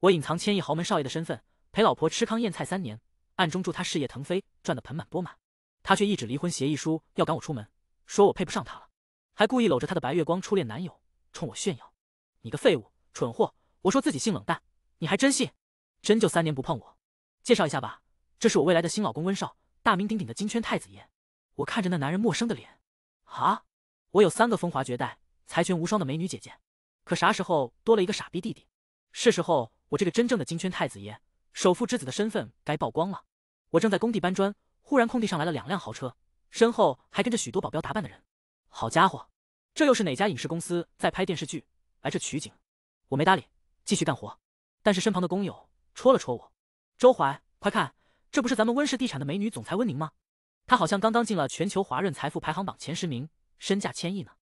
我隐藏千亿豪门少爷的身份，陪老婆吃糠咽菜三年，暗中助他事业腾飞，赚得盆满钵满。他却一纸离婚协议书要赶我出门，说我配不上他了，还故意搂着他的白月光初恋男友，冲我炫耀：“你个废物蠢货！”我说自己性冷淡，你还真信？真就三年不碰我？介绍一下吧，这是我未来的新老公温少，大名鼎鼎的金圈太子爷。我看着那男人陌生的脸，啊！我有三个风华绝代、才权无双的美女姐姐，可啥时候多了一个傻逼弟弟？是时候。我这个真正的金圈太子爷、首富之子的身份该曝光了。我正在工地搬砖，忽然空地上来了两辆豪车，身后还跟着许多保镖打扮的人。好家伙，这又是哪家影视公司在拍电视剧来这取景？我没搭理，继续干活。但是身旁的工友戳了戳我：“周怀，快看，这不是咱们温氏地产的美女总裁温宁吗？她好像刚刚进了全球华润财富排行榜前十名，身价千亿呢。”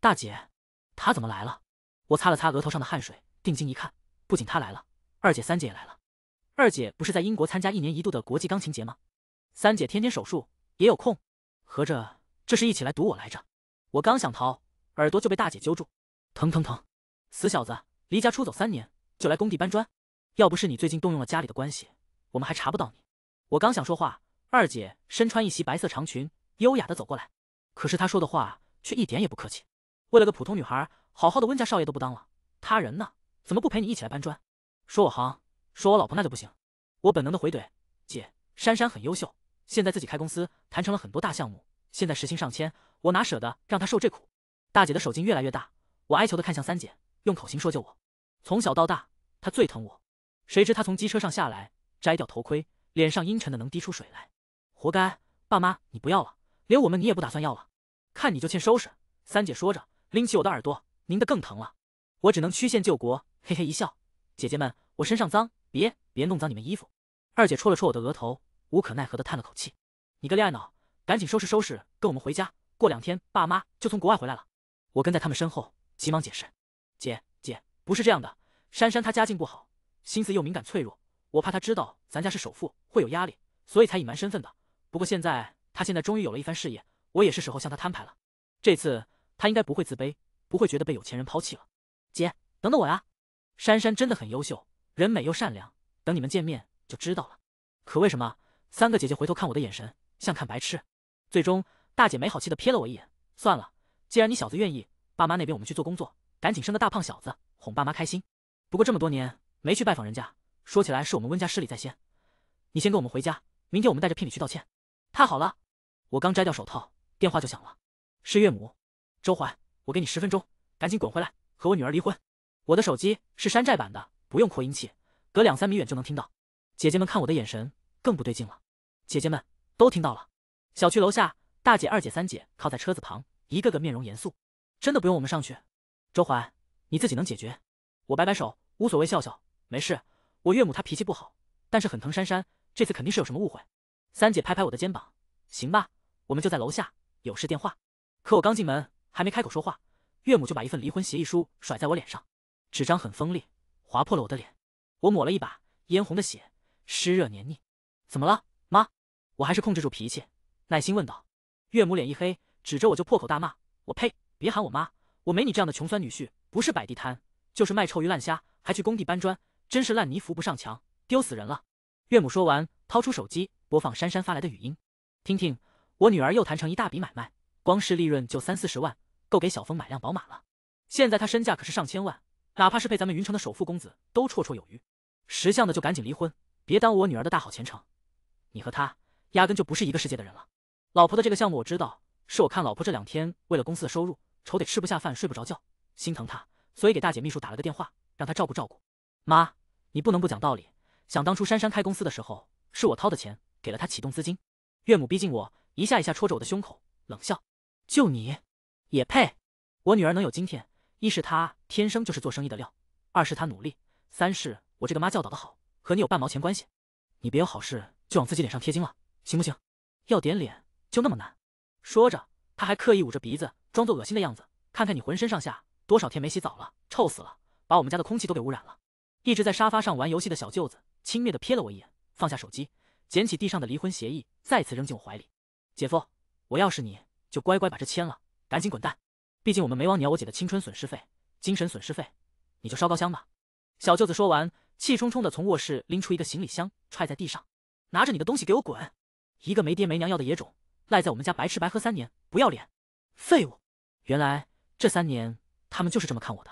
大姐，她怎么来了？我擦了擦额头上的汗水，定睛一看，不仅她来了。二姐、三姐也来了，二姐不是在英国参加一年一度的国际钢琴节吗？三姐天天手术也有空，合着这是一起来堵我来着。我刚想逃，耳朵就被大姐揪住，疼疼疼！死小子，离家出走三年就来工地搬砖，要不是你最近动用了家里的关系，我们还查不到你。我刚想说话，二姐身穿一袭白色长裙，优雅的走过来，可是她说的话却一点也不客气。为了个普通女孩，好好的温家少爷都不当了，他人呢？怎么不陪你一起来搬砖？说我行，说我老婆那就不行。我本能的回怼，姐，珊珊很优秀，现在自己开公司，谈成了很多大项目，现在时薪上千，我哪舍得让她受这苦？大姐的手劲越来越大，我哀求的看向三姐，用口型说救我。从小到大，她最疼我。谁知她从机车上下来，摘掉头盔，脸上阴沉的能滴出水来。活该，爸妈你不要了，连我们你也不打算要了，看你就欠收拾。三姐说着，拎起我的耳朵，拧的更疼了。我只能曲线救国，嘿嘿一笑。姐姐们，我身上脏，别别弄脏你们衣服。二姐戳了戳我的额头，无可奈何地叹了口气。你个恋爱脑，赶紧收拾收拾，跟我们回家。过两天爸妈就从国外回来了。我跟在他们身后，急忙解释：姐姐不是这样的，珊珊她家境不好，心思又敏感脆弱，我怕她知道咱家是首富会有压力，所以才隐瞒身份的。不过现在她现在终于有了一番事业，我也是时候向她摊牌了。这次她应该不会自卑，不会觉得被有钱人抛弃了。姐，等等我呀。珊珊真的很优秀，人美又善良，等你们见面就知道了。可为什么三个姐姐回头看我的眼神像看白痴？最终大姐没好气的瞥了我一眼。算了，既然你小子愿意，爸妈那边我们去做工作，赶紧生个大胖小子，哄爸妈开心。不过这么多年没去拜访人家，说起来是我们温家失礼在先。你先跟我们回家，明天我们带着聘礼去道歉。太好了，我刚摘掉手套，电话就响了，是岳母。周环，我给你十分钟，赶紧滚回来和我女儿离婚。我的手机是山寨版的，不用扩音器，隔两三米远就能听到。姐姐们看我的眼神更不对劲了。姐姐们都听到了。小区楼下，大姐、二姐、三姐靠在车子旁，一个个面容严肃。真的不用我们上去。周环，你自己能解决？我摆摆手，无所谓，笑笑，没事。我岳母她脾气不好，但是很疼珊珊。这次肯定是有什么误会。三姐拍拍我的肩膀，行吧，我们就在楼下，有事电话。可我刚进门，还没开口说话，岳母就把一份离婚协议书甩在我脸上。纸张很锋利，划破了我的脸。我抹了一把，嫣红的血，湿热黏腻。怎么了，妈？我还是控制住脾气，耐心问道。岳母脸一黑，指着我就破口大骂：“我呸！别喊我妈！我没你这样的穷酸女婿，不是摆地摊，就是卖臭鱼烂虾，还去工地搬砖，真是烂泥扶不上墙，丢死人了！”岳母说完，掏出手机播放珊珊发来的语音，听听我女儿又谈成一大笔买卖，光是利润就三四十万，够给小峰买辆宝马了。现在她身价可是上千万。哪怕是配咱们云城的首富公子都绰绰有余，识相的就赶紧离婚，别耽误我女儿的大好前程。你和他压根就不是一个世界的人了。老婆的这个项目我知道，是我看老婆这两天为了公司的收入愁得吃不下饭、睡不着觉，心疼她，所以给大姐秘书打了个电话，让她照顾照顾。妈，你不能不讲道理。想当初珊珊开公司的时候，是我掏的钱给了她启动资金。岳母逼近我，一下一下戳着我的胸口，冷笑：“就你也配？我女儿能有今天？”一是他天生就是做生意的料，二是他努力，三是我这个妈教导的好，和你有半毛钱关系？你别有好事就往自己脸上贴金了，行不行？要点脸就那么难？说着，他还刻意捂着鼻子，装作恶心的样子，看看你浑身上下多少天没洗澡了，臭死了，把我们家的空气都给污染了。一直在沙发上玩游戏的小舅子轻蔑地瞥了我一眼，放下手机，捡起地上的离婚协议，再次扔进我怀里。姐夫，我要是你就乖乖把这签了，赶紧滚蛋。毕竟我们没忘你要我姐的青春损失费、精神损失费，你就烧高香吧。小舅子说完，气冲冲的从卧室拎出一个行李箱，踹在地上，拿着你的东西给我滚！一个没爹没娘要的野种，赖在我们家白吃白喝三年，不要脸，废物！原来这三年他们就是这么看我的。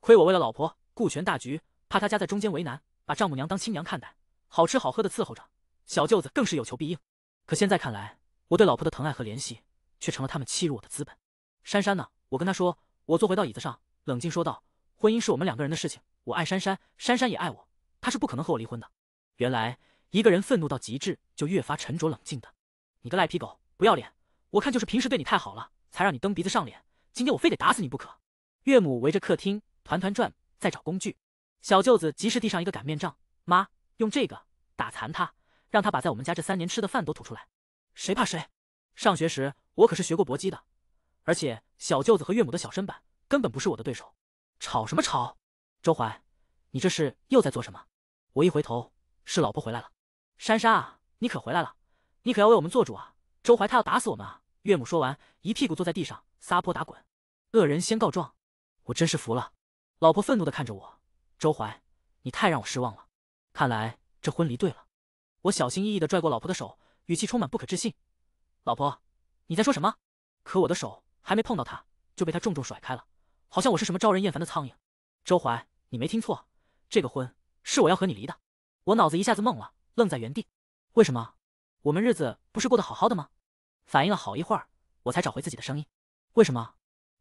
亏我为了老婆顾全大局，怕他家在中间为难，把丈母娘当亲娘看待，好吃好喝的伺候着，小舅子更是有求必应。可现在看来，我对老婆的疼爱和怜惜，却成了他们欺辱我的资本。珊珊呢？我跟他说，我坐回到椅子上，冷静说道：“婚姻是我们两个人的事情，我爱珊珊，珊珊也爱我，她是不可能和我离婚的。”原来一个人愤怒到极致就越发沉着冷静的。你个赖皮狗，不要脸！我看就是平时对你太好了，才让你蹬鼻子上脸。今天我非得打死你不可！岳母围着客厅团团转，在找工具。小舅子及时递上一个擀面杖，妈用这个打残他，让他把在我们家这三年吃的饭都吐出来。谁怕谁？上学时我可是学过搏击的。而且小舅子和岳母的小身板根本不是我的对手，吵什么吵？周怀，你这是又在做什么？我一回头，是老婆回来了。珊珊啊，你可回来了，你可要为我们做主啊！周怀他要打死我们啊！岳母说完，一屁股坐在地上撒泼打滚。恶人先告状，我真是服了。老婆愤怒的看着我，周怀，你太让我失望了，看来这婚离对了。我小心翼翼的拽过老婆的手，语气充满不可置信。老婆，你在说什么？可我的手。还没碰到他，就被他重重甩开了，好像我是什么招人厌烦的苍蝇。周怀，你没听错，这个婚是我要和你离的。我脑子一下子懵了，愣在原地。为什么？我们日子不是过得好好的吗？反应了好一会儿，我才找回自己的声音。为什么？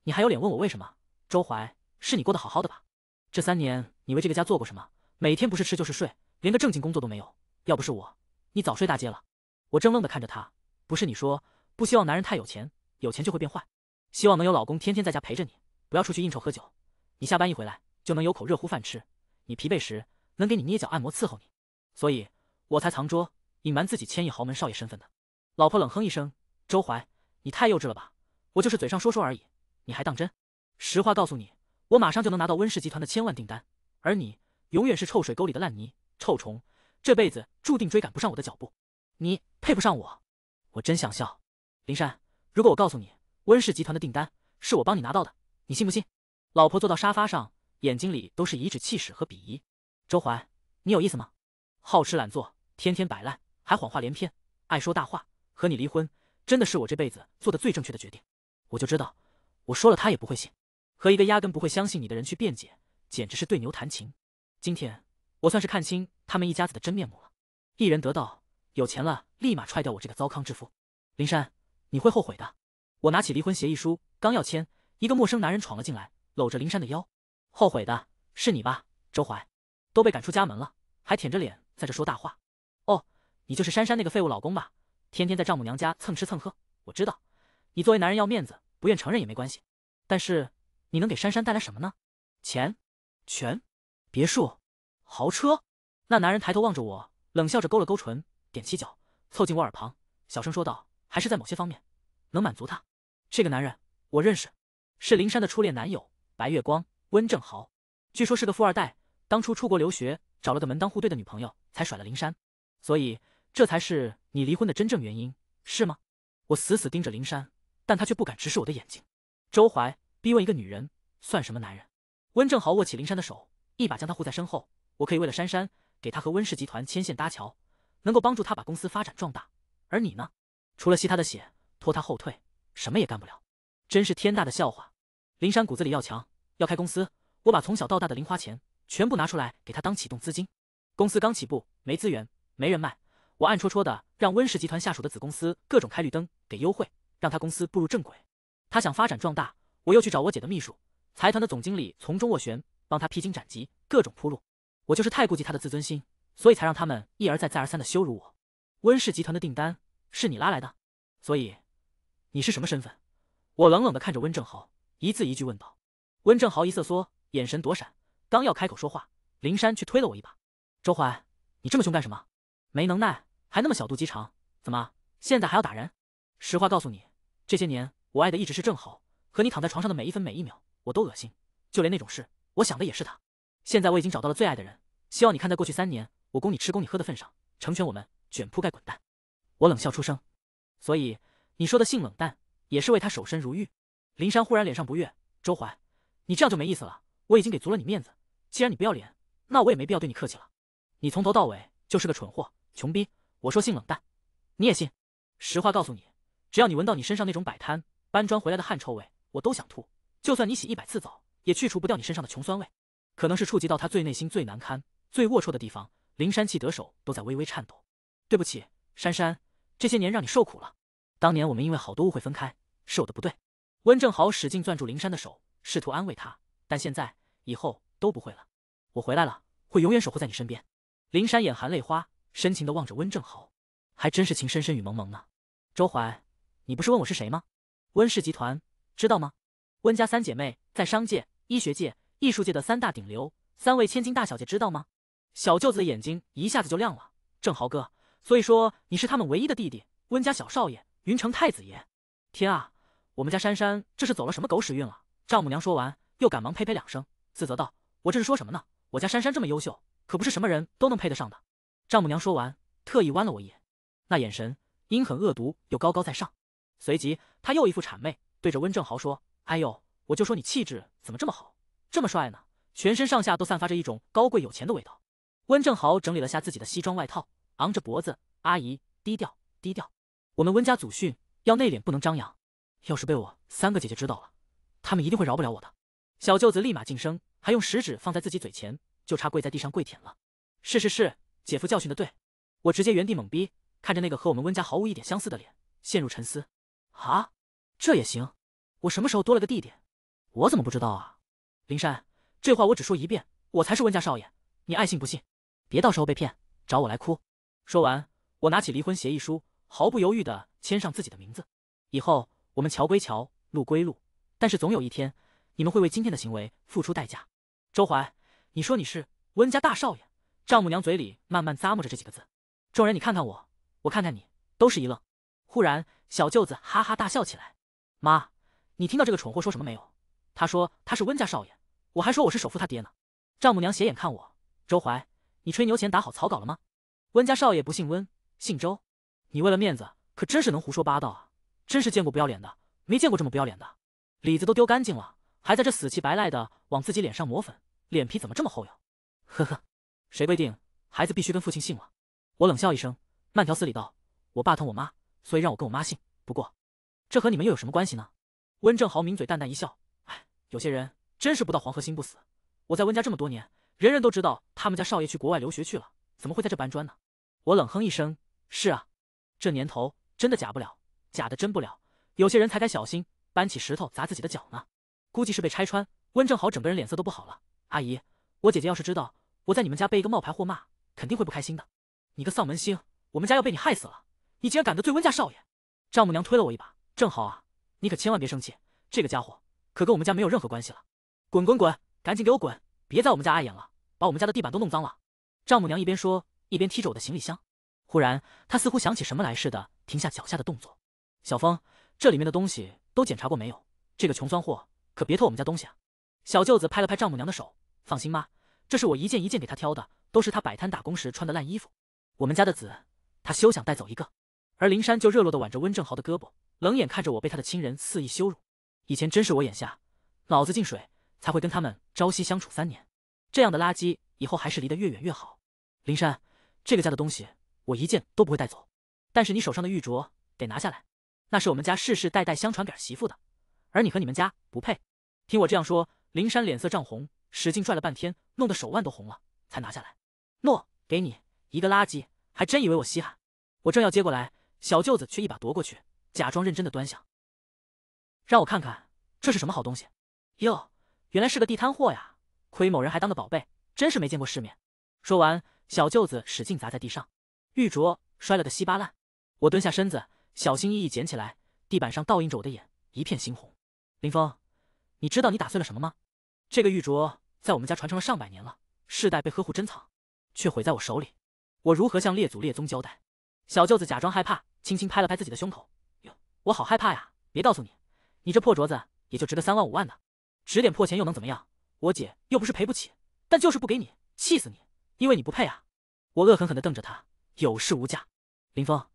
你还有脸问我为什么？周怀，是你过得好好的吧？这三年你为这个家做过什么？每天不是吃就是睡，连个正经工作都没有。要不是我，你早睡大街了。我正愣地看着他，不是你说不希望男人太有钱，有钱就会变坏？希望能有老公天天在家陪着你，不要出去应酬喝酒。你下班一回来就能有口热乎饭吃，你疲惫时能给你捏脚按摩伺候你。所以我才藏拙隐瞒自己千亿豪门少爷身份的。老婆冷哼一声：“周怀，你太幼稚了吧！我就是嘴上说说而已，你还当真？实话告诉你，我马上就能拿到温氏集团的千万订单，而你永远是臭水沟里的烂泥臭虫，这辈子注定追赶不上我的脚步，你配不上我。我真想笑，林山，如果我告诉你。”温氏集团的订单是我帮你拿到的，你信不信？老婆坐到沙发上，眼睛里都是颐指气使和鄙夷。周怀，你有意思吗？好吃懒做，天天摆烂，还谎话连篇，爱说大话。和你离婚真的是我这辈子做的最正确的决定。我就知道，我说了他也不会信。和一个压根不会相信你的人去辩解，简直是对牛弹琴。今天我算是看清他们一家子的真面目了。一人得道，有钱了立马踹掉我这个糟糠之夫。林山，你会后悔的。我拿起离婚协议书，刚要签，一个陌生男人闯了进来，搂着林珊的腰。后悔的是你吧，周怀，都被赶出家门了，还舔着脸在这说大话。哦，你就是珊珊那个废物老公吧？天天在丈母娘家蹭吃蹭喝。我知道，你作为男人要面子，不愿承认也没关系。但是你能给珊珊带来什么呢？钱、权、别墅、豪车？那男人抬头望着我，冷笑着勾了勾唇，踮起脚凑近我耳旁，小声说道：“还是在某些方面，能满足他。”这个男人我认识，是林珊的初恋男友白月光温正豪，据说是个富二代。当初出国留学，找了个门当户对的女朋友，才甩了林珊。所以这才是你离婚的真正原因，是吗？我死死盯着林珊，但他却不敢直视我的眼睛。周怀逼问一个女人，算什么男人？温正豪握起林珊的手，一把将她护在身后。我可以为了珊珊，给他和温氏集团牵线搭桥，能够帮助他把公司发展壮大。而你呢？除了吸他的血，拖他后退。什么也干不了，真是天大的笑话！林山骨子里要强，要开公司，我把从小到大的零花钱全部拿出来给他当启动资金。公司刚起步，没资源，没人脉，我暗戳戳的让温氏集团下属的子公司各种开绿灯，给优惠，让他公司步入正轨。他想发展壮大，我又去找我姐的秘书，财团的总经理从中斡旋，帮他披荆斩棘，各种铺路。我就是太顾及他的自尊心，所以才让他们一而再再而三的羞辱我。温氏集团的订单是你拉来的，所以。你是什么身份？我冷冷的看着温正豪，一字一句问道。温正豪一瑟缩，眼神躲闪，刚要开口说话，林山却推了我一把。周怀，你这么凶干什么？没能耐还那么小肚鸡肠，怎么现在还要打人？实话告诉你，这些年我爱的一直是正豪，和你躺在床上的每一分每一秒我都恶心，就连那种事，我想的也是他。现在我已经找到了最爱的人，希望你看在过去三年我供你吃供你喝的份上，成全我们，卷铺盖滚蛋。我冷笑出声。所以。你说的性冷淡，也是为他守身如玉。林山忽然脸上不悦，周怀，你这样就没意思了。我已经给足了你面子，既然你不要脸，那我也没必要对你客气了。你从头到尾就是个蠢货，穷逼。我说性冷淡，你也信。实话告诉你，只要你闻到你身上那种摆摊搬砖回来的汗臭味，我都想吐。就算你洗一百次澡，也去除不掉你身上的穷酸味。可能是触及到他最内心最难堪、最龌龊的地方，林山气得手都在微微颤抖。对不起，珊珊，这些年让你受苦了。当年我们因为好多误会分开，是我的不对。温正豪使劲攥住林山的手，试图安慰他。但现在以后都不会了。我回来了，会永远守护在你身边。林山眼含泪花，深情地望着温正豪，还真是情深深雨蒙蒙呢。周怀，你不是问我是谁吗？温氏集团知道吗？温家三姐妹在商界、医学界、艺术界的三大顶流，三位千金大小姐知道吗？小舅子的眼睛一下子就亮了。正豪哥，所以说你是他们唯一的弟弟，温家小少爷。云城太子爷，天啊！我们家珊珊这是走了什么狗屎运了？丈母娘说完，又赶忙呸呸两声，自责道：“我这是说什么呢？我家珊珊这么优秀，可不是什么人都能配得上的。”丈母娘说完，特意弯了我一眼，那眼神阴狠恶毒又高高在上。随即，她又一副谄媚，对着温正豪说：“哎呦，我就说你气质怎么这么好，这么帅呢？全身上下都散发着一种高贵有钱的味道。”温正豪整理了下自己的西装外套，昂着脖子：“阿姨，低调，低调。”我们温家祖训要内敛，不能张扬。要是被我三个姐姐知道了，她们一定会饶不了我的。小舅子立马晋升，还用食指放在自己嘴前，就差跪在地上跪舔了。是是是，姐夫教训的对。我直接原地懵逼，看着那个和我们温家毫无一点相似的脸，陷入沉思。啊，这也行？我什么时候多了个弟弟？我怎么不知道啊？林山，这话我只说一遍，我才是温家少爷，你爱信不信。别到时候被骗，找我来哭。说完，我拿起离婚协议书。毫不犹豫地签上自己的名字。以后我们桥归桥，路归路，但是总有一天，你们会为今天的行为付出代价。周怀，你说你是温家大少爷？丈母娘嘴里慢慢咂摸着这几个字，众人你看看我，我看看你，都是一愣。忽然，小舅子哈哈大笑起来：“妈，你听到这个蠢货说什么没有？他说他是温家少爷，我还说我是首富他爹呢。”丈母娘斜眼看我：“周怀，你吹牛前打好草稿了吗？温家少爷不姓温，姓周。”你为了面子可真是能胡说八道啊！真是见过不要脸的，没见过这么不要脸的。里子都丢干净了，还在这死气白赖的往自己脸上抹粉，脸皮怎么这么厚呀？呵呵，谁规定孩子必须跟父亲姓了？我冷笑一声，慢条斯理道：“我爸疼我妈，所以让我跟我妈姓。不过，这和你们又有什么关系呢？”温正豪抿嘴淡淡一笑：“哎，有些人真是不到黄河心不死。我在温家这么多年，人人都知道他们家少爷去国外留学去了，怎么会在这搬砖呢？”我冷哼一声：“是啊。”这年头，真的假不了，假的真不了。有些人才该小心，搬起石头砸自己的脚呢。估计是被拆穿，温正好整个人脸色都不好了。阿姨，我姐姐要是知道我在你们家被一个冒牌货骂，肯定会不开心的。你个丧门星，我们家要被你害死了！你竟然敢得罪温家少爷！丈母娘推了我一把，正好啊，你可千万别生气，这个家伙可跟我们家没有任何关系了。滚滚滚，赶紧给我滚，别在我们家碍眼了，把我们家的地板都弄脏了。丈母娘一边说，一边踢着我的行李箱。忽然，他似乎想起什么来似的，停下脚下的动作。小峰，这里面的东西都检查过没有？这个穷酸货可别偷我们家东西啊！小舅子拍了拍丈母娘的手，放心妈，这是我一件一件给他挑的，都是他摆摊打工时穿的烂衣服。我们家的子，他休想带走一个。而林山就热络的挽着温正豪的胳膊，冷眼看着我被他的亲人肆意羞辱。以前真是我眼瞎，脑子进水，才会跟他们朝夕相处三年。这样的垃圾，以后还是离得越远越好。林山，这个家的东西。我一件都不会带走，但是你手上的玉镯得拿下来，那是我们家世世代代相传给儿媳妇的，而你和你们家不配。听我这样说，林山脸色涨红，使劲拽了半天，弄得手腕都红了，才拿下来。诺，给你一个垃圾，还真以为我稀罕？我正要接过来，小舅子却一把夺过去，假装认真的端详，让我看看这是什么好东西。哟，原来是个地摊货呀，亏某人还当个宝贝，真是没见过世面。说完，小舅子使劲砸在地上。玉镯摔了个稀巴烂，我蹲下身子，小心翼翼捡起来，地板上倒映着我的眼，一片猩红。林峰，你知道你打碎了什么吗？这个玉镯在我们家传承了上百年了，世代被呵护珍藏，却毁在我手里，我如何向列祖列宗交代？小舅子假装害怕，轻轻拍了拍自己的胸口，哟，我好害怕呀！别告诉你，你这破镯子也就值个三万五万的，值点破钱又能怎么样？我姐又不是赔不起，但就是不给你，气死你！因为你不配啊！我恶狠狠地瞪着他。有市无价，林峰，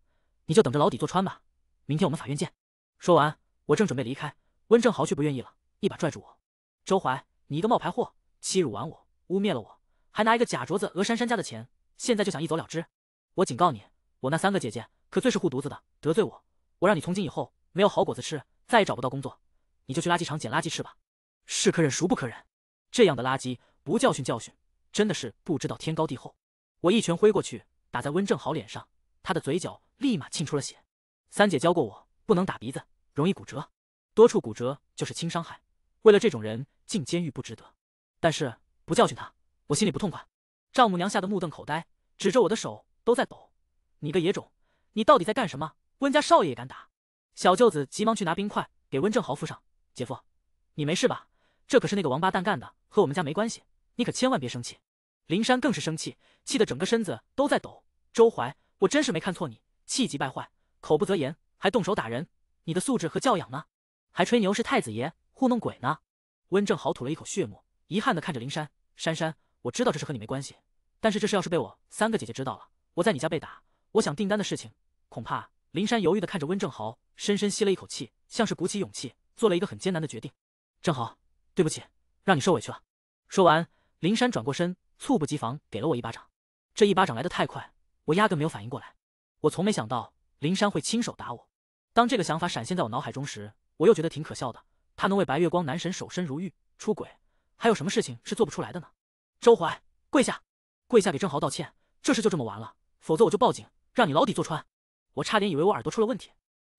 你就等着牢底坐穿吧。明天我们法院见。说完，我正准备离开，温正豪却不愿意了，一把拽住我。周怀，你一个冒牌货，欺辱完我，污蔑了我，还拿一个假镯子讹珊珊家的钱，现在就想一走了之？我警告你，我那三个姐姐可最是护犊子的，得罪我，我让你从今以后没有好果子吃，再也找不到工作，你就去垃圾场捡垃圾吃吧。是可忍孰不可忍，这样的垃圾不教训教训，真的是不知道天高地厚。我一拳挥过去。打在温正豪脸上，他的嘴角立马沁出了血。三姐教过我，不能打鼻子，容易骨折。多处骨折就是轻伤害，为了这种人进监狱不值得。但是不教训他，我心里不痛快。丈母娘吓得目瞪口呆，指着我的手都在抖。你个野种，你到底在干什么？温家少爷也敢打？小舅子急忙去拿冰块给温正豪敷上。姐夫，你没事吧？这可是那个王八蛋干的，和我们家没关系。你可千万别生气。林山更是生气，气得整个身子都在抖。周怀，我真是没看错你！气急败坏，口不择言，还动手打人，你的素质和教养呢？还吹牛是太子爷，糊弄鬼呢？温正豪吐了一口血沫，遗憾的看着林珊珊珊，我知道这是和你没关系，但是这事要是被我三个姐姐知道了，我在你家被打，我想订单的事情，恐怕……林珊犹豫的看着温正豪，深深吸了一口气，像是鼓起勇气，做了一个很艰难的决定。正豪，对不起，让你受委屈了。说完，林珊转过身，猝不及防给了我一巴掌。这一巴掌来得太快。我压根没有反应过来，我从没想到林珊会亲手打我。当这个想法闪现在我脑海中时，我又觉得挺可笑的。她能为白月光男神守身如玉，出轨，还有什么事情是做不出来的呢？周淮，跪下，跪下给郑豪道歉，这事就这么完了，否则我就报警，让你牢底坐穿。我差点以为我耳朵出了问题。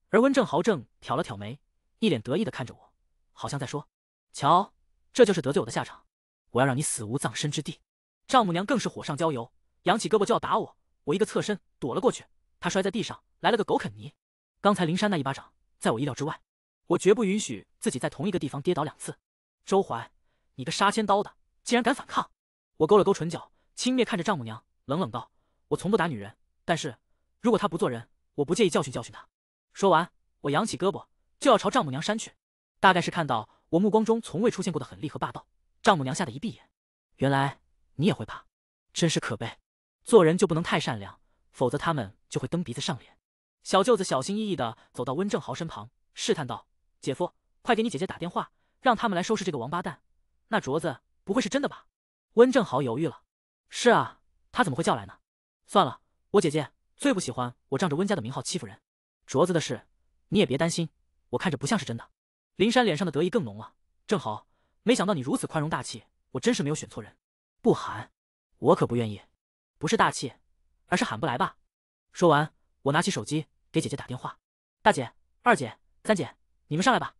而温正豪正挑了挑眉，一脸得意地看着我，好像在说：“瞧，这就是得罪我的下场。我要让你死无葬身之地。”丈母娘更是火上浇油，扬起胳膊就要打我。我一个侧身躲了过去，他摔在地上，来了个狗啃泥。刚才灵山那一巴掌在我意料之外，我绝不允许自己在同一个地方跌倒两次。周怀，你个杀千刀的，竟然敢反抗！我勾了勾唇角，轻蔑看着丈母娘，冷冷道：“我从不打女人，但是如果她不做人，我不介意教训教训她。”说完，我扬起胳膊就要朝丈母娘扇去。大概是看到我目光中从未出现过的狠厉和霸道，丈母娘吓得一闭眼。原来你也会怕，真是可悲。做人就不能太善良，否则他们就会蹬鼻子上脸。小舅子小心翼翼地走到温正豪身旁，试探道：“姐夫，快给你姐姐打电话，让他们来收拾这个王八蛋。那镯子不会是真的吧？”温正豪犹豫了：“是啊，他怎么会叫来呢？算了，我姐姐最不喜欢我仗着温家的名号欺负人。镯子的事你也别担心，我看着不像是真的。”林珊脸上的得意更浓了：“正豪，没想到你如此宽容大气，我真是没有选错人。不寒，我可不愿意。”不是大气，而是喊不来吧？说完，我拿起手机给姐姐打电话。大姐、二姐、三姐，你们上来吧。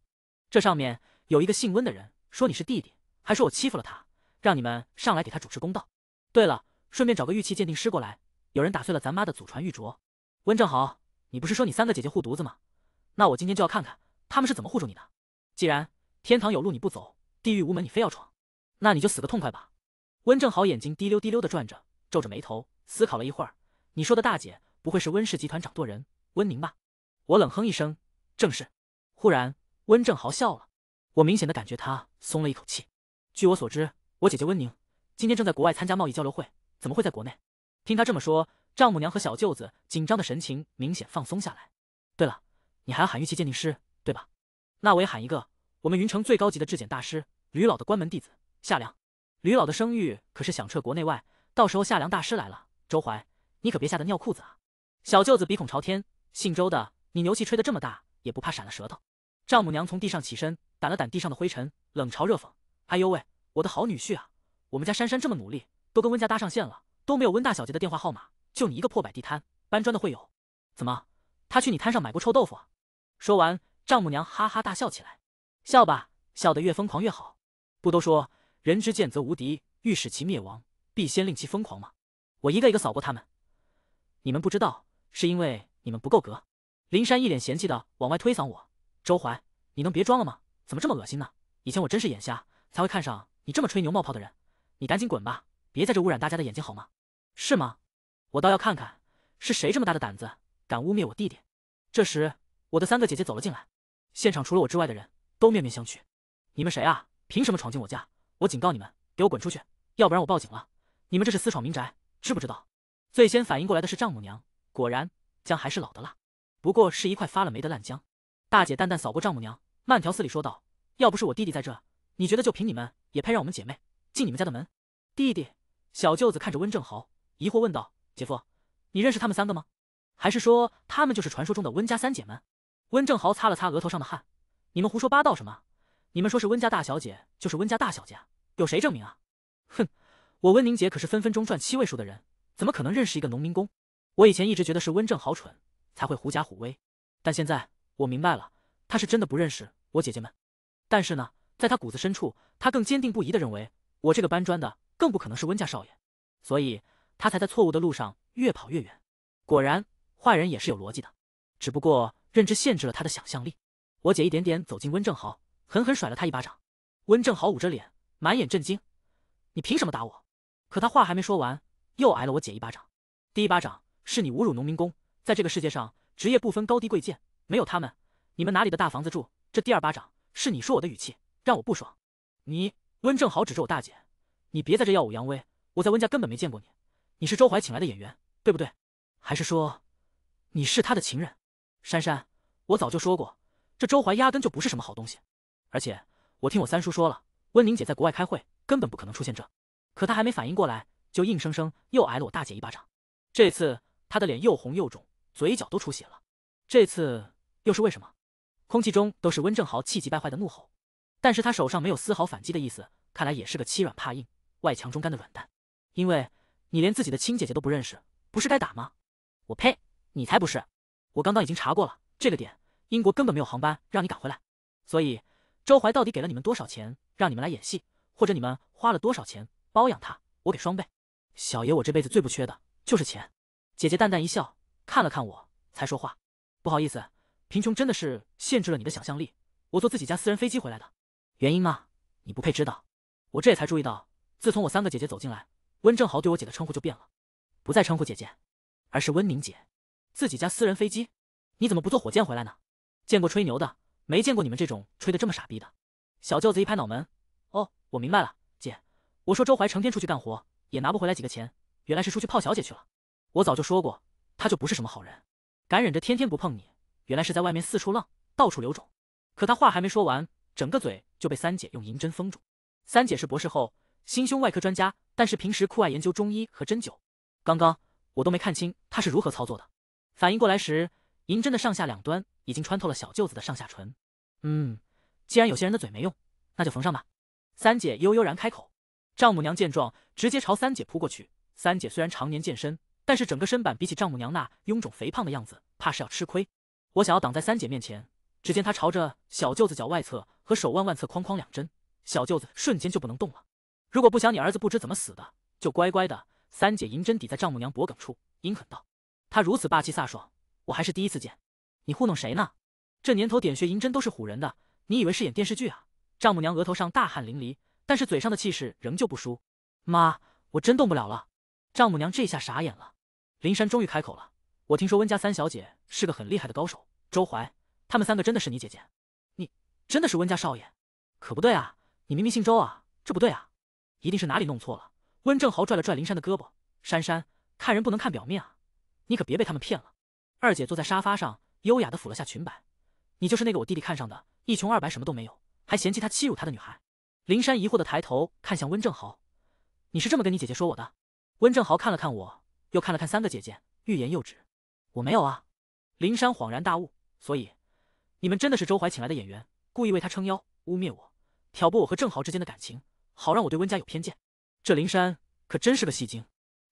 这上面有一个姓温的人说你是弟弟，还说我欺负了他，让你们上来给他主持公道。对了，顺便找个玉器鉴定师过来。有人打碎了咱妈的祖传玉镯。温正豪，你不是说你三个姐姐护犊子吗？那我今天就要看看他们是怎么护住你的。既然天堂有路你不走，地狱无门你非要闯，那你就死个痛快吧。温正豪眼睛滴溜滴溜的转着。皱着眉头思考了一会儿，你说的大姐不会是温氏集团掌舵人温宁吧？我冷哼一声，正是。忽然，温正豪笑了，我明显的感觉他松了一口气。据我所知，我姐姐温宁今天正在国外参加贸易交流会，怎么会在国内？听他这么说，丈母娘和小舅子紧张的神情明显放松下来。对了，你还要喊玉器鉴定师对吧？那我也喊一个我们云城最高级的质检大师吕老的关门弟子夏良，吕老的声誉可是响彻国内外。到时候夏良大师来了，周怀，你可别吓得尿裤子啊！小舅子鼻孔朝天，姓周的，你牛气吹得这么大，也不怕闪了舌头？丈母娘从地上起身，掸了掸地上的灰尘，冷嘲热讽：“哎呦喂，我的好女婿啊！我们家珊珊这么努力，都跟温家搭上线了，都没有温大小姐的电话号码，就你一个破摆地摊搬砖的会有？怎么，他去你摊上买过臭豆腐啊？”说完，丈母娘哈哈大笑起来，笑吧，笑得越疯狂越好。不都说，人之贱则无敌，欲使其灭亡。必先令其疯狂吗？我一个一个扫过他们，你们不知道，是因为你们不够格。林山一脸嫌弃的往外推搡我。周怀，你能别装了吗？怎么这么恶心呢？以前我真是眼瞎，才会看上你这么吹牛冒泡的人。你赶紧滚吧，别在这污染大家的眼睛好吗？是吗？我倒要看看是谁这么大的胆子，敢污蔑我弟弟。这时，我的三个姐姐走了进来，现场除了我之外的人都面面相觑。你们谁啊？凭什么闯进我家？我警告你们，给我滚出去，要不然我报警了。你们这是私闯民宅，知不知道？最先反应过来的是丈母娘，果然姜还是老的辣，不过是一块发了霉的烂姜。大姐淡淡扫过丈母娘，慢条斯理说道：“要不是我弟弟在这，你觉得就凭你们也配让我们姐妹进你们家的门？”弟弟，小舅子看着温正豪，疑惑问道：“姐夫，你认识他们三个吗？还是说他们就是传说中的温家三姐们？”温正豪擦了擦额头上的汗：“你们胡说八道什么？你们说是温家大小姐就是温家大小姐，有谁证明啊？”哼。我温宁姐可是分分钟赚七位数的人，怎么可能认识一个农民工？我以前一直觉得是温正豪蠢才会狐假虎威，但现在我明白了，他是真的不认识我姐姐们。但是呢，在他骨子深处，他更坚定不移的认为我这个搬砖的更不可能是温家少爷，所以他才在错误的路上越跑越远。果然，坏人也是有逻辑的，只不过认知限制了他的想象力。我姐一点点走进温正豪，狠狠甩了他一巴掌。温正豪捂着脸，满眼震惊：“你凭什么打我？”可他话还没说完，又挨了我姐一巴掌。第一巴掌是你侮辱农民工，在这个世界上，职业不分高低贵贱，没有他们，你们哪里的大房子住？这第二巴掌是你说我的语气让我不爽。你温正豪指着我大姐，你别在这耀武扬威，我在温家根本没见过你，你是周怀请来的演员，对不对？还是说你是他的情人？珊珊，我早就说过，这周怀压根就不是什么好东西，而且我听我三叔说了，温宁姐在国外开会，根本不可能出现这。可他还没反应过来，就硬生生又挨了我大姐一巴掌。这次他的脸又红又肿，嘴角都出血了。这次又是为什么？空气中都是温正豪气急败坏的怒吼，但是他手上没有丝毫反击的意思，看来也是个欺软怕硬、外强中干的软蛋。因为你连自己的亲姐姐都不认识，不是该打吗？我呸！你才不是！我刚刚已经查过了，这个点英国根本没有航班让你赶回来。所以周怀到底给了你们多少钱让你们来演戏，或者你们花了多少钱？包养他，我给双倍。小爷我这辈子最不缺的就是钱。姐姐淡淡一笑，看了看我，才说话。不好意思，贫穷真的是限制了你的想象力。我坐自己家私人飞机回来的，原因嘛，你不配知道。我这也才注意到，自从我三个姐姐走进来，温正豪对我姐的称呼就变了，不再称呼姐姐，而是温宁姐。自己家私人飞机？你怎么不坐火箭回来呢？见过吹牛的，没见过你们这种吹的这么傻逼的。小舅子一拍脑门，哦，我明白了。我说周怀成天出去干活也拿不回来几个钱，原来是出去泡小姐去了。我早就说过，他就不是什么好人，敢忍着天天不碰你，原来是在外面四处浪，到处留种。可他话还没说完，整个嘴就被三姐用银针封住。三姐是博士后，心胸外科专家，但是平时酷爱研究中医和针灸。刚刚我都没看清他是如何操作的。反应过来时，银针的上下两端已经穿透了小舅子的上下唇。嗯，既然有些人的嘴没用，那就缝上吧。三姐悠悠然开口。丈母娘见状，直接朝三姐扑过去。三姐虽然常年健身，但是整个身板比起丈母娘那臃肿肥胖的样子，怕是要吃亏。我想要挡在三姐面前，只见她朝着小舅子脚外侧和手腕腕侧哐哐两针，小舅子瞬间就不能动了。如果不想你儿子不知怎么死的，就乖乖的。三姐银针抵在丈母娘脖颈处，阴狠道：“她如此霸气飒爽，我还是第一次见。你糊弄谁呢？这年头点穴银针都是唬人的，你以为是演电视剧啊？”丈母娘额头上大汗淋漓。但是嘴上的气势仍旧不输。妈，我真动不了了。丈母娘这下傻眼了。林珊终于开口了：“我听说温家三小姐是个很厉害的高手。周怀，他们三个真的是你姐姐？你真的是温家少爷？可不对啊！你明明姓周啊，这不对啊！一定是哪里弄错了。”温正豪拽了拽林珊的胳膊：“珊珊，看人不能看表面啊，你可别被他们骗了。”二姐坐在沙发上，优雅的抚了下裙摆：“你就是那个我弟弟看上的，一穷二白什么都没有，还嫌弃他欺辱他的女孩。”林山疑惑的抬头看向温正豪：“你是这么跟你姐姐说我的？”温正豪看了看我，又看了看三个姐姐，欲言又止。“我没有啊。”林山恍然大悟：“所以你们真的是周怀请来的演员，故意为他撑腰，污蔑我，挑拨我和正豪之间的感情，好让我对温家有偏见。”这林山可真是个戏精。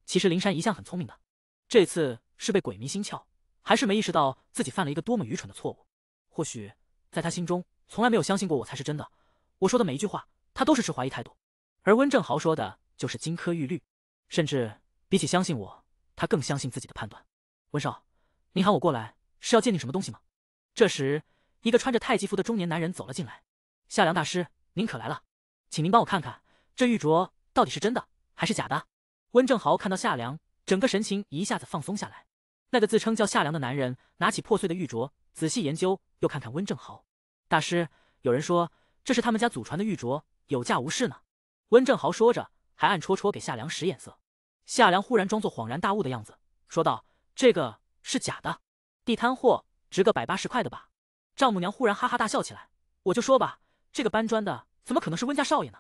其实林山一向很聪明的，这次是被鬼迷心窍，还是没意识到自己犯了一个多么愚蠢的错误？或许在他心中，从来没有相信过我才是真的，我说的每一句话。他都是持怀疑态度，而温正豪说的就是金科玉律，甚至比起相信我，他更相信自己的判断。温少，您喊我过来是要鉴定什么东西吗？这时，一个穿着太极服的中年男人走了进来。夏良大师，您可来了，请您帮我看看这玉镯到底是真的还是假的。温正豪看到夏良，整个神情一下子放松下来。那个自称叫夏良的男人拿起破碎的玉镯，仔细研究，又看看温正豪。大师，有人说这是他们家祖传的玉镯。有价无市呢。温正豪说着，还暗戳戳给夏良使眼色。夏良忽然装作恍然大悟的样子，说道：“这个是假的，地摊货，值个百八十块的吧。”丈母娘忽然哈哈大笑起来：“我就说吧，这个搬砖的怎么可能是温家少爷呢？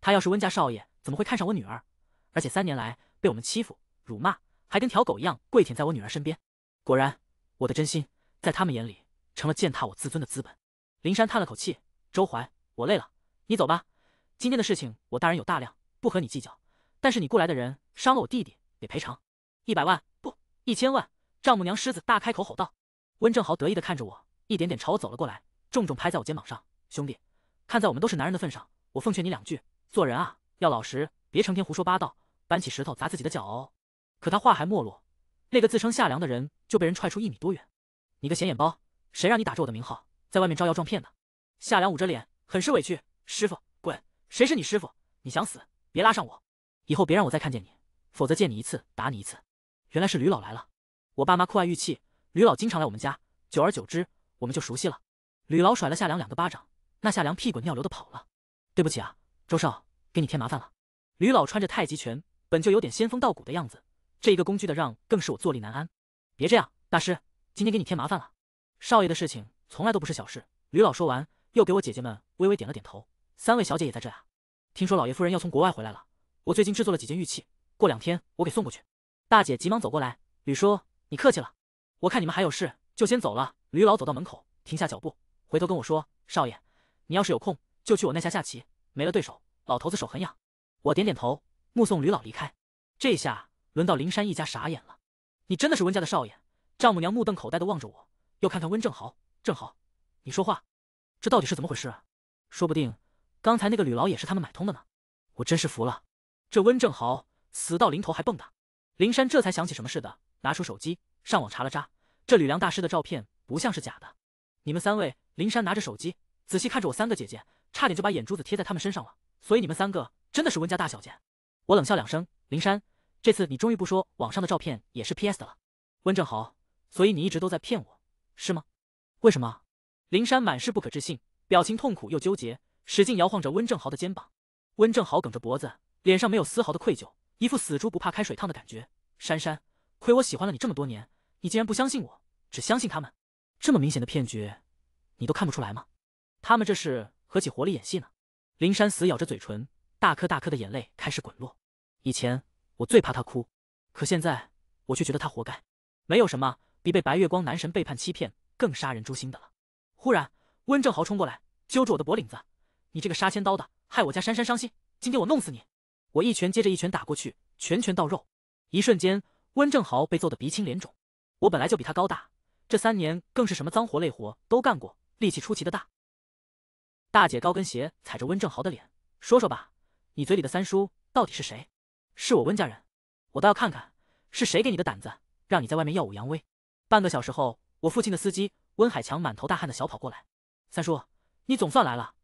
他要是温家少爷，怎么会看上我女儿？而且三年来被我们欺负、辱骂，还跟条狗一样跪舔在我女儿身边。果然，我的真心在他们眼里成了践踏我自尊的资本。”林山叹了口气：“周怀，我累了，你走吧。”今天的事情我大人有大量，不和你计较。但是你雇来的人伤了我弟弟，得赔偿一百万，不一千万。丈母娘狮子大开口吼道。温正豪得意的看着我，一点点朝我走了过来，重重拍在我肩膀上。兄弟，看在我们都是男人的份上，我奉劝你两句，做人啊要老实，别成天胡说八道，搬起石头砸自己的脚哦。可他话还没落，那个自称夏良的人就被人踹出一米多远。你个显眼包，谁让你打着我的名号在外面招摇撞骗的？夏良捂着脸，很是委屈，师傅。谁是你师傅？你想死？别拉上我，以后别让我再看见你，否则见你一次打你一次。原来是吕老来了，我爸妈酷爱玉器，吕老经常来我们家，久而久之我们就熟悉了。吕老甩了夏良两个巴掌，那夏良屁滚尿流的跑了。对不起啊，周少，给你添麻烦了。吕老穿着太极拳，本就有点仙风道骨的样子，这一个工具的让更是我坐立难安。别这样，大师，今天给你添麻烦了。少爷的事情从来都不是小事。吕老说完，又给我姐姐们微微点了点头。三位小姐也在这啊！听说老爷夫人要从国外回来了，我最近制作了几件玉器，过两天我给送过去。大姐急忙走过来，吕叔你客气了，我看你们还有事，就先走了。吕老走到门口，停下脚步，回头跟我说：“少爷，你要是有空，就去我那下下棋，没了对手，老头子手很痒。”我点点头，目送吕老离开。这下轮到灵山一家傻眼了。你真的是温家的少爷？丈母娘目瞪口呆的望着我，又看看温正豪。正豪，你说话，这到底是怎么回事？啊？说不定。刚才那个吕老也是他们买通的呢，我真是服了，这温正豪死到临头还蹦跶。林山这才想起什么似的，拿出手机上网查了查，这吕梁大师的照片不像是假的。你们三位，林山拿着手机仔细看着我三个姐姐，差点就把眼珠子贴在他们身上了。所以你们三个真的是温家大小姐？我冷笑两声，林山，这次你终于不说网上的照片也是 P S 的了。温正豪，所以你一直都在骗我，是吗？为什么？林山满是不可置信，表情痛苦又纠结。使劲摇晃着温正豪的肩膀，温正豪梗着脖子，脸上没有丝毫的愧疚，一副死猪不怕开水烫的感觉。珊珊，亏我喜欢了你这么多年，你竟然不相信我，只相信他们，这么明显的骗局，你都看不出来吗？他们这是合起伙来演戏呢。林珊死咬着嘴唇，大颗大颗的眼泪开始滚落。以前我最怕她哭，可现在我却觉得她活该。没有什么比被白月光男神背叛欺骗更杀人诛心的了。忽然，温正豪冲过来，揪住我的脖领子。你这个杀千刀的，害我家珊珊伤心，今天我弄死你！我一拳接着一拳打过去，拳拳到肉。一瞬间，温正豪被揍得鼻青脸肿。我本来就比他高大，这三年更是什么脏活累活都干过，力气出奇的大。大姐高跟鞋踩着温正豪的脸，说说吧，你嘴里的三叔到底是谁？是我温家人，我倒要看看是谁给你的胆子，让你在外面耀武扬威。半个小时后，我父亲的司机温海强满头大汗的小跑过来，三叔，你总算来了。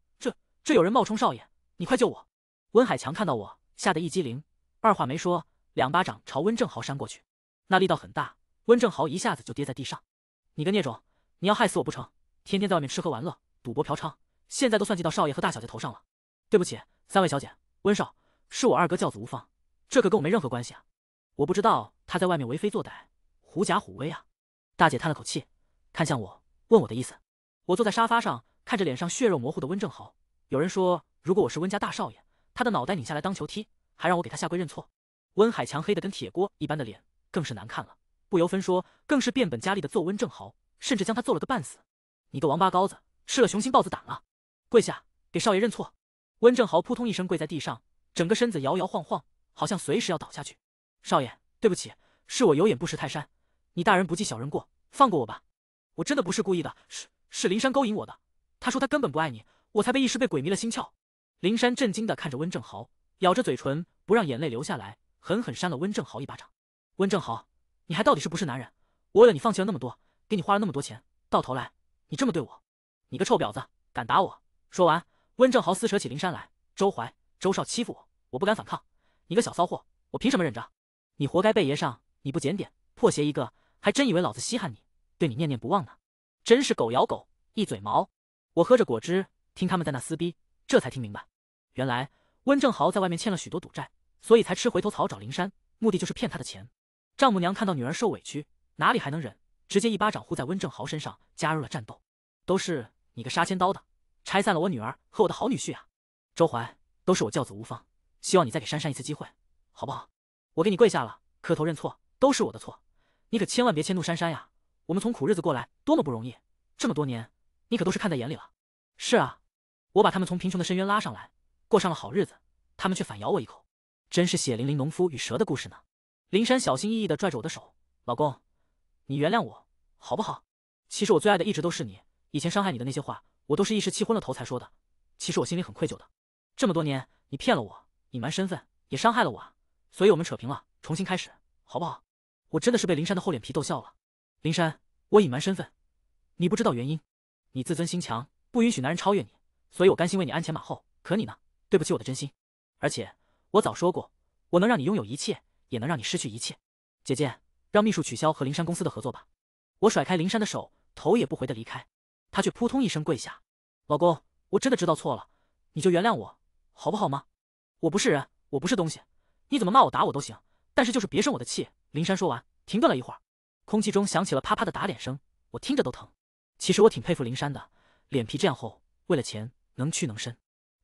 这有人冒充少爷，你快救我！温海强看到我，吓得一激灵，二话没说，两巴掌朝温正豪扇过去，那力道很大，温正豪一下子就跌在地上。你个孽种，你要害死我不成？天天在外面吃喝玩乐、赌博嫖娼，现在都算计到少爷和大小姐头上了。对不起，三位小姐，温少是我二哥教子无方，这可跟我没任何关系啊！我不知道他在外面为非作歹、狐假虎威啊。大姐叹了口气，看向我，问我的意思。我坐在沙发上，看着脸上血肉模糊的温正豪。有人说，如果我是温家大少爷，他的脑袋拧下来当球踢，还让我给他下跪认错。温海强黑的跟铁锅一般的脸更是难看了，不由分说，更是变本加厉的揍温正豪，甚至将他揍了个半死。你个王八羔子，吃了雄心豹子胆了，跪下给少爷认错。温正豪扑通一声跪在地上，整个身子摇摇晃晃，好像随时要倒下去。少爷，对不起，是我有眼不识泰山。你大人不计小人过，放过我吧。我真的不是故意的，是是林山勾引我的。他说他根本不爱你。我才被一时被鬼迷了心窍。林山震惊的看着温正豪，咬着嘴唇不让眼泪流下来，狠狠扇了温正豪一巴掌。温正豪，你还到底是不是男人？我为了你放弃了那么多，给你花了那么多钱，到头来你这么对我，你个臭婊子敢打我！说完，温正豪撕扯起林山来。周怀，周少欺负我，我不敢反抗。你个小骚货，我凭什么忍着？你活该被爷上！你不检点，破鞋一个，还真以为老子稀罕你，对你念念不忘呢？真是狗咬狗，一嘴毛！我喝着果汁。听他们在那撕逼，这才听明白，原来温正豪在外面欠了许多赌债，所以才吃回头草找林山，目的就是骗他的钱。丈母娘看到女儿受委屈，哪里还能忍，直接一巴掌呼在温正豪身上，加入了战斗。都是你个杀千刀的，拆散了我女儿和我的好女婿啊！周怀，都是我教子无方，希望你再给珊珊一次机会，好不好？我给你跪下了，磕头认错，都是我的错，你可千万别迁怒珊珊呀！我们从苦日子过来，多么不容易，这么多年，你可都是看在眼里了。是啊。我把他们从贫穷的深渊拉上来，过上了好日子，他们却反咬我一口，真是血淋淋农夫与蛇的故事呢。林山小心翼翼地拽着我的手，老公，你原谅我好不好？其实我最爱的一直都是你，以前伤害你的那些话，我都是一时气昏了头才说的。其实我心里很愧疚的，这么多年你骗了我，隐瞒身份也伤害了我，所以我们扯平了，重新开始，好不好？我真的是被林山的厚脸皮逗笑了。林山，我隐瞒身份，你不知道原因，你自尊心强，不允许男人超越你。所以我甘心为你鞍前马后，可你呢？对不起我的真心。而且我早说过，我能让你拥有一切，也能让你失去一切。姐姐，让秘书取消和灵山公司的合作吧。我甩开灵山的手，头也不回的离开。她却扑通一声跪下：“老公，我真的知道错了，你就原谅我，好不好吗？我不是人，我不是东西，你怎么骂我打我都行，但是就是别生我的气。”灵山说完，停顿了一会儿，空气中响起了啪啪的打脸声，我听着都疼。其实我挺佩服灵山的，脸皮这样厚，为了钱。能屈能伸。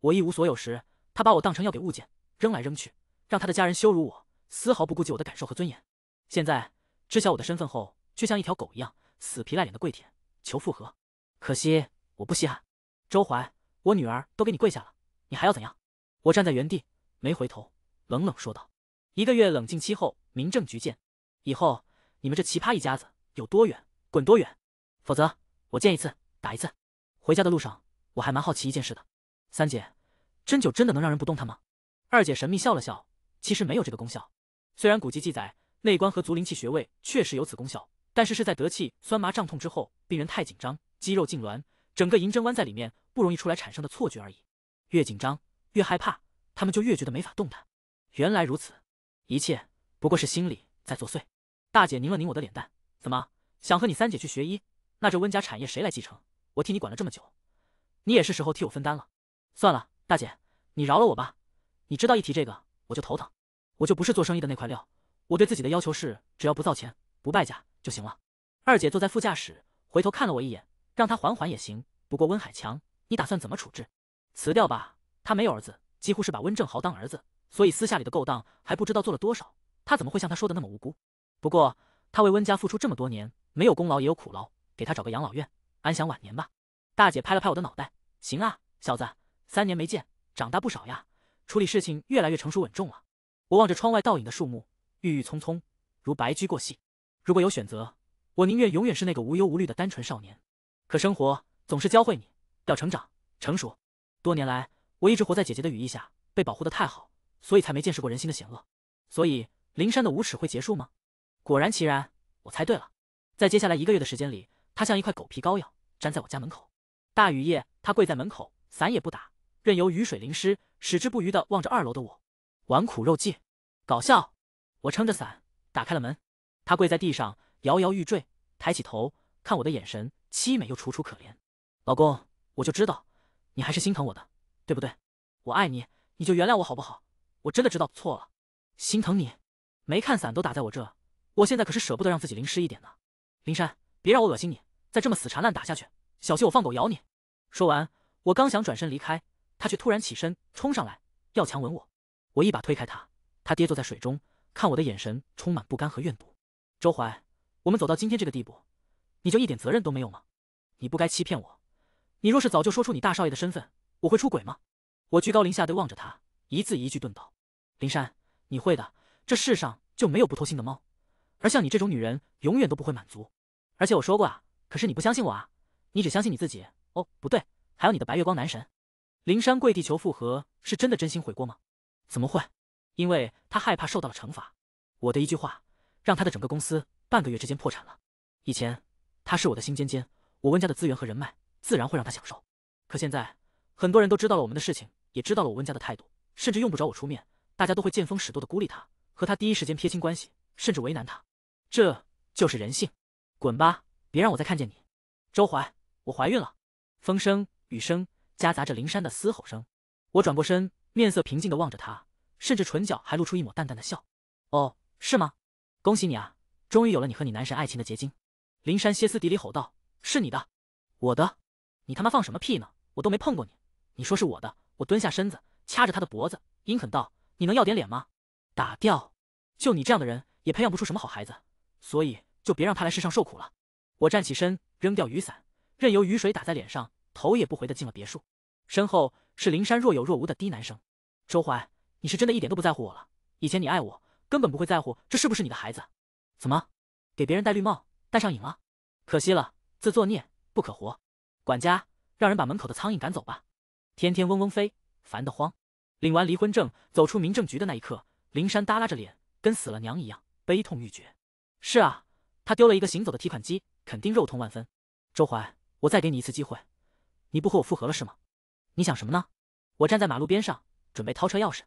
我一无所有时，他把我当成要给物件扔来扔去，让他的家人羞辱我，丝毫不顾及我的感受和尊严。现在知晓我的身份后，却像一条狗一样死皮赖脸的跪舔求复合，可惜我不稀罕。周怀，我女儿都给你跪下了，你还要怎样？我站在原地没回头，冷冷说道：“一个月冷静期后，民政局见。以后你们这奇葩一家子有多远滚多远，否则我见一次打一次。”回家的路上。我还蛮好奇一件事的，三姐，针灸真的能让人不动弹吗？二姐神秘笑了笑，其实没有这个功效。虽然古籍记载内关和足灵气穴位确实有此功效，但是是在得气酸麻胀痛之后，病人太紧张，肌肉痉挛，整个银针弯在里面，不容易出来，产生的错觉而已。越紧张越害怕，他们就越觉得没法动弹。原来如此，一切不过是心理在作祟。大姐拧了拧我的脸蛋，怎么想和你三姐去学医？那这温家产业谁来继承？我替你管了这么久。你也是时候替我分担了。算了，大姐，你饶了我吧。你知道一提这个我就头疼，我就不是做生意的那块料。我对自己的要求是，只要不造钱、不败家就行了。二姐坐在副驾驶，回头看了我一眼，让他缓缓也行。不过温海强，你打算怎么处置？辞掉吧。他没有儿子，几乎是把温正豪当儿子，所以私下里的勾当还不知道做了多少。他怎么会像他说的那么无辜？不过他为温家付出这么多年，没有功劳也有苦劳，给他找个养老院，安享晚年吧。大姐拍了拍我的脑袋，行啊，小子，三年没见，长大不少呀，处理事情越来越成熟稳重了。我望着窗外倒影的树木，郁郁葱葱，如白驹过隙。如果有选择，我宁愿永远是那个无忧无虑的单纯少年。可生活总是教会你要成长、成熟。多年来，我一直活在姐姐的羽翼下，被保护的太好，所以才没见识过人心的险恶。所以，灵山的无耻会结束吗？果然，其然，我猜对了。在接下来一个月的时间里，他像一块狗皮膏药，粘在我家门口。大雨夜，他跪在门口，伞也不打，任由雨水淋湿，矢志不渝地望着二楼的我，玩苦肉计，搞笑。我撑着伞打开了门，他跪在地上，摇摇欲坠，抬起头看我的眼神凄美又楚楚可怜。老公，我就知道你还是心疼我的，对不对？我爱你，你就原谅我好不好？我真的知道错了，心疼你，没看伞都打在我这，我现在可是舍不得让自己淋湿一点呢。林山，别让我恶心你，再这么死缠烂打下去。小心我放狗咬你！说完，我刚想转身离开，他却突然起身冲上来，要强吻我。我一把推开他，他跌坐在水中，看我的眼神充满不甘和怨毒。周怀，我们走到今天这个地步，你就一点责任都没有吗？你不该欺骗我。你若是早就说出你大少爷的身份，我会出轨吗？我居高临下的望着他，一字一句顿道：“林山，你会的，这世上就没有不偷腥的猫，而像你这种女人，永远都不会满足。而且我说过啊，可是你不相信我啊。”你只相信你自己？哦，不对，还有你的白月光男神，灵山跪地求复合是真的真心悔过吗？怎么会？因为他害怕受到了惩罚。我的一句话，让他的整个公司半个月之间破产了。以前他是我的心尖尖，我温家的资源和人脉自然会让他享受。可现在很多人都知道了我们的事情，也知道了我温家的态度，甚至用不着我出面，大家都会见风使舵的孤立他，和他第一时间撇清关系，甚至为难他。这就是人性。滚吧，别让我再看见你，周怀。我怀孕了，风声雨声夹杂着灵山的嘶吼声。我转过身，面色平静地望着他，甚至唇角还露出一抹淡淡的笑。哦，是吗？恭喜你啊，终于有了你和你男神爱情的结晶。灵山歇斯底里吼道：“是你的，我的，你他妈放什么屁呢？我都没碰过你，你说是我的。”我蹲下身子，掐着他的脖子，阴狠道：“你能要点脸吗？打掉，就你这样的人，也培养不出什么好孩子，所以就别让他来世上受苦了。”我站起身，扔掉雨伞。任由雨水打在脸上，头也不回的进了别墅，身后是林山若有若无的低喃声：“周怀，你是真的一点都不在乎我了？以前你爱我，根本不会在乎这是不是你的孩子？怎么，给别人戴绿帽，戴上瘾了？可惜了，自作孽不可活。管家，让人把门口的苍蝇赶走吧，天天嗡嗡飞，烦得慌。”领完离婚证，走出民政局的那一刻，林山耷拉着脸，跟死了娘一样，悲痛欲绝。是啊，他丢了一个行走的提款机，肯定肉痛万分。周怀。我再给你一次机会，你不和我复合了是吗？你想什么呢？我站在马路边上，准备掏车钥匙，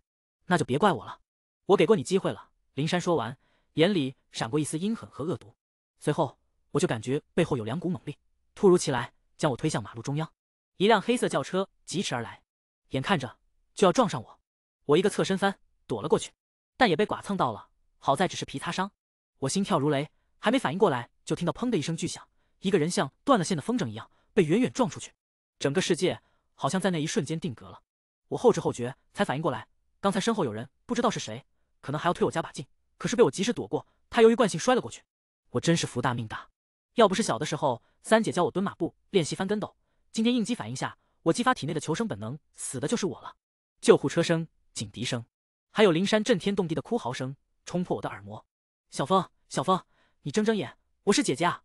那就别怪我了。我给过你机会了。林山说完，眼里闪过一丝阴狠和恶毒。随后，我就感觉背后有两股猛力突如其来，将我推向马路中央。一辆黑色轿车疾驰而来，眼看着就要撞上我，我一个侧身翻躲了过去，但也被剐蹭到了。好在只是皮擦伤。我心跳如雷，还没反应过来，就听到砰的一声巨响。一个人像断了线的风筝一样被远远撞出去，整个世界好像在那一瞬间定格了。我后知后觉才反应过来，刚才身后有人，不知道是谁，可能还要推我加把劲，可是被我及时躲过，他由于惯性摔了过去。我真是福大命大，要不是小的时候三姐教我蹲马步练习翻跟斗，今天应激反应下，我激发体内的求生本能，死的就是我了。救护车声、警笛声，还有灵山震天动地的哭嚎声，冲破我的耳膜。小风，小风，你睁睁眼，我是姐姐啊。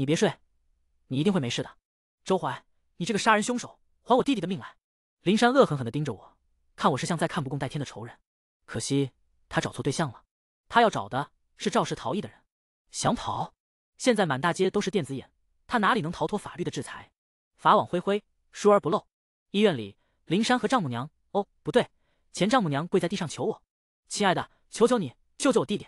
你别睡，你一定会没事的。周怀，你这个杀人凶手，还我弟弟的命来！林山恶狠狠的盯着我，看我是像在看不共戴天的仇人。可惜他找错对象了，他要找的是肇事逃逸的人。想跑？现在满大街都是电子眼，他哪里能逃脱法律的制裁？法网恢恢，疏而不漏。医院里，林山和丈母娘，哦，不对，前丈母娘跪在地上求我：“亲爱的，求求你救救我弟弟。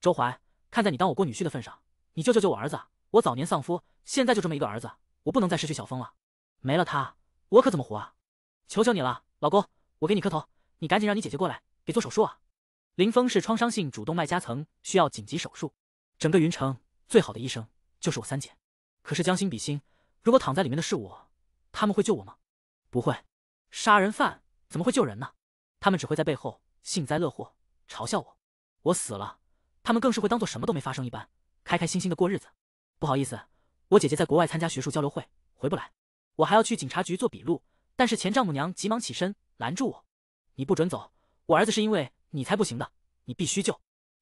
周怀，看在你当我过女婿的份上，你救救救我儿子。”我早年丧夫，现在就这么一个儿子，我不能再失去小峰了。没了他，我可怎么活啊？求求你了，老公，我给你磕头，你赶紧让你姐姐过来给做手术啊！林峰是创伤性主动脉夹层，需要紧急手术。整个云城最好的医生就是我三姐。可是将心比心，如果躺在里面的是我，他们会救我吗？不会，杀人犯怎么会救人呢？他们只会在背后幸灾乐祸，嘲笑我。我死了，他们更是会当做什么都没发生一般，开开心心的过日子。不好意思，我姐姐在国外参加学术交流会，回不来。我还要去警察局做笔录。但是前丈母娘急忙起身拦住我：“你不准走！我儿子是因为你才不行的，你必须救！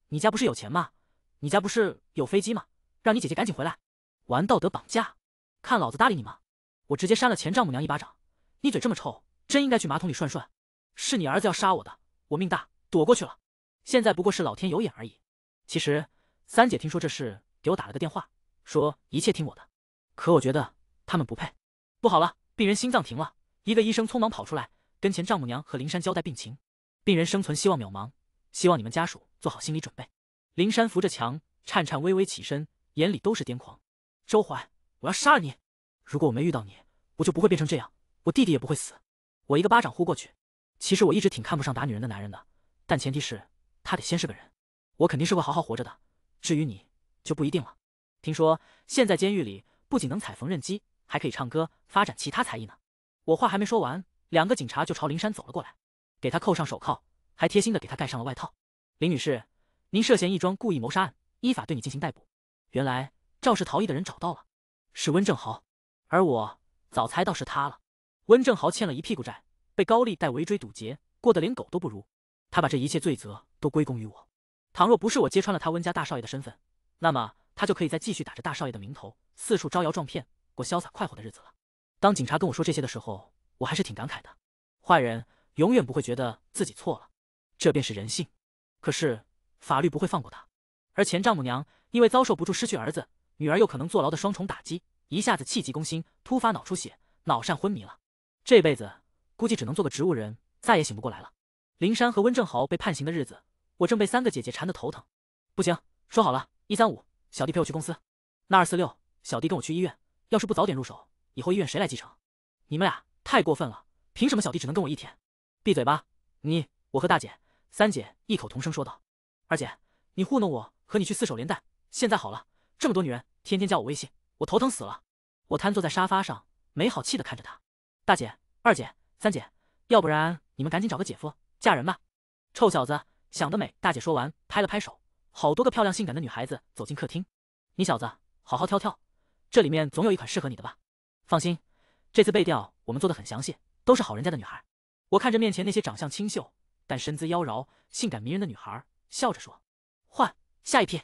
你家不是有钱吗？你家不是有飞机吗？让你姐姐赶紧回来！玩道德绑架？看老子搭理你吗？”我直接扇了前丈母娘一巴掌：“你嘴这么臭，真应该去马桶里涮涮！”是你儿子要杀我的，我命大躲过去了。现在不过是老天有眼而已。其实三姐听说这事，给我打了个电话。说一切听我的，可我觉得他们不配。不好了，病人心脏停了！一个医生匆忙跑出来，跟前丈母娘和林山交代病情，病人生存希望渺茫，希望你们家属做好心理准备。林山扶着墙，颤颤巍巍起身，眼里都是癫狂。周怀，我要杀了你！如果我没遇到你，我就不会变成这样，我弟弟也不会死。我一个巴掌呼过去。其实我一直挺看不上打女人的男人的，但前提是他得先是个人，我肯定是会好好活着的。至于你，就不一定了。听说现在监狱里不仅能踩缝纫机，还可以唱歌，发展其他才艺呢。我话还没说完，两个警察就朝林山走了过来，给他扣上手铐，还贴心的给他盖上了外套。林女士，您涉嫌一桩故意谋杀案，依法对你进行逮捕。原来肇事逃逸的人找到了，是温正豪，而我早猜到是他了。温正豪欠了一屁股债，被高利贷围追堵截，过得连狗都不如。他把这一切罪责都归功于我。倘若不是我揭穿了他温家大少爷的身份，那么。他就可以再继续打着大少爷的名头，四处招摇撞骗，过潇洒快活的日子了。当警察跟我说这些的时候，我还是挺感慨的。坏人永远不会觉得自己错了，这便是人性。可是法律不会放过他。而前丈母娘因为遭受不住失去儿子、女儿又可能坐牢的双重打击，一下子气急攻心，突发脑出血，脑疝昏迷了，这辈子估计只能做个植物人，再也醒不过来了。林山和温正豪被判刑的日子，我正被三个姐姐缠得头疼。不行，说好了，一三五。小弟陪我去公司，那二四六小弟跟我去医院，要是不早点入手，以后医院谁来继承？你们俩太过分了，凭什么小弟只能跟我一天？闭嘴吧！你我和大姐、三姐异口同声说道。二姐，你糊弄我和你去四手连带，现在好了，这么多女人天天加我微信，我头疼死了。我瘫坐在沙发上，没好气的看着她。大姐、二姐、三姐，要不然你们赶紧找个姐夫嫁人吧！臭小子，想得美！大姐说完拍了拍手。好多个漂亮性感的女孩子走进客厅，你小子好好挑挑，这里面总有一款适合你的吧。放心，这次背调我们做的很详细，都是好人家的女孩。我看着面前那些长相清秀但身姿妖娆、性感迷人的女孩，笑着说：换下一批。